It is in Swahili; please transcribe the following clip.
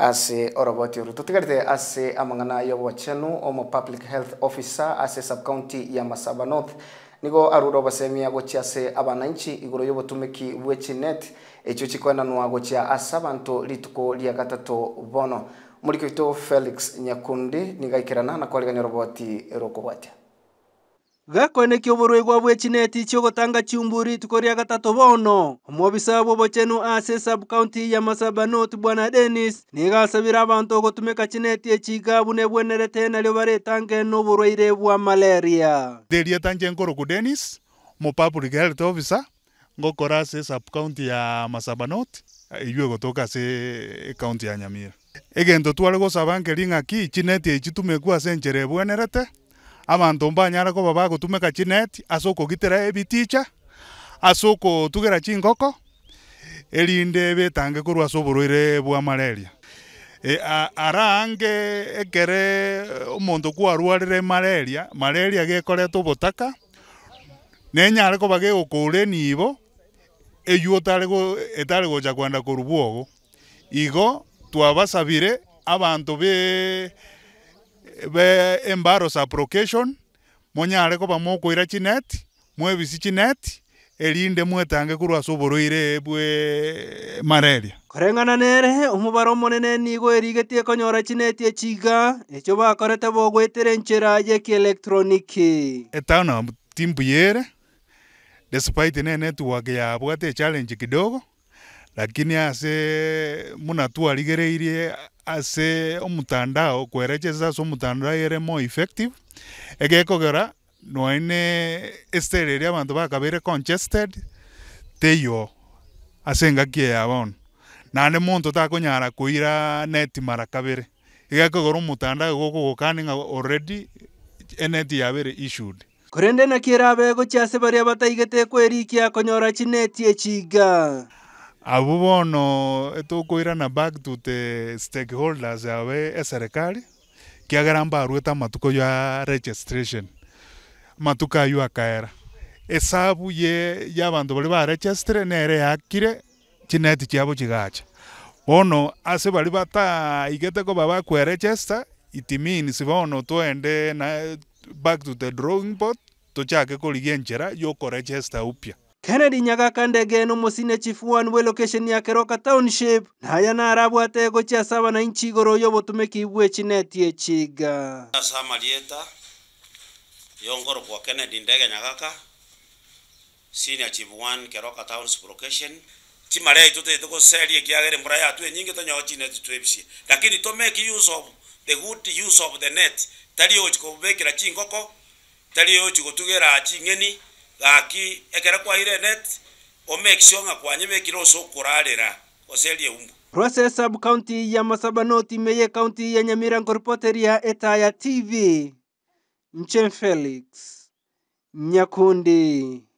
ase oroboti oru totigarete ase amang'ana yobochanu omo public health officer ase sub county ya masaba north nigo arure obosemia gochia ase abananchi igoro yobotumeki bwechinet echio chikoenanwa gochia ase abanto rituko ria gatato bono moriki oito felix nyakundi niga ikerana na kwarigania oroboti rokobwatia gakwenekya oborwe bw'ekineti chiumburi chiumburit ria gatatu bono omwobisa bwa obochenu ase sub-county ya masaba north bwana denis asabire abanto ogotumeka chineti echiga buna ebwenerete nario baretange oborwaire bwa malaria nderietanje enkoroku denis mo public health officer ngokora ase sub-county ya masaba north eywo gotoka ase county ya nyamira egento tware gosaba nkeri ng'aki chineti echi tumekwa ase enchera ebwenerete abanto mbanyara koba bagotumeka chineti ase okogitera ebiticha ase okotugera chingoko erinde betange korwa ase oborwaire bwa malaria e, a, arange ekere omonto kwarwarire malaria malaria gekorete obotaka nenyare koba gegokoura eniibo eywo etare gocha kwenda korwa bwogo igo twabasabire abanto be be embaro supplication monyare koba mokwira chineti mwebisi chineti erinde mwetange korwa ase oboroire bwe marelia koreng'ana nere omobare omonene nigo erigetie konyora chineti echiga echo bakorete bogoetera enchera ya ekielektroniki etauna timbuyere despite ne network yabwate echallenge kidogo lakini ase muna twarigeriirie ase omutandao kwerechesa ase omutandao ere mo effective egekogera nwaine estere eria abanto bakabeire congested teiyo ase engaki eyabon naende monto takonyara koira neti mara kabere igekogera omutandao gokogokaninga already eneti yabere issued korende nakere abego ase baria bataigete kwerikia konyora chineti echiga abu bono etokoirana back to the stakeholders abe eserekari kiagera mbarwete amatuko ya registration amatuko ayo akaera esabu ye ya abanto bari baregistre nere yakire chineti chiabo chigacha bono ase bari bataigete koba bakweregesta it means bono twende na back to the drawing board tochake korigia enchera yokoregesta upya Kennedy nyagakandegeno mosine chifuani we location ya keroka township naya narabwate na inchi igoro ya obotume kibwechi neti echiga lieta yongoro kwa kennedy ndege nyagaka senior chief one keroka township location chimare itu tete goseria kiagere mbura yatwe enyinge tonyogo chineti twebisie lakini to make use of the good use of the net tari ochi la chingoko tari ochi gotugera ching'eni gaki ekere kwairenet omake sure nga kwanyebekire ase okorarera oserie umbu Rwese sub county ya Masaba noti meye county ya nyamira Ripoteri ya Etaya TV, Mchen Felix Nyakundi.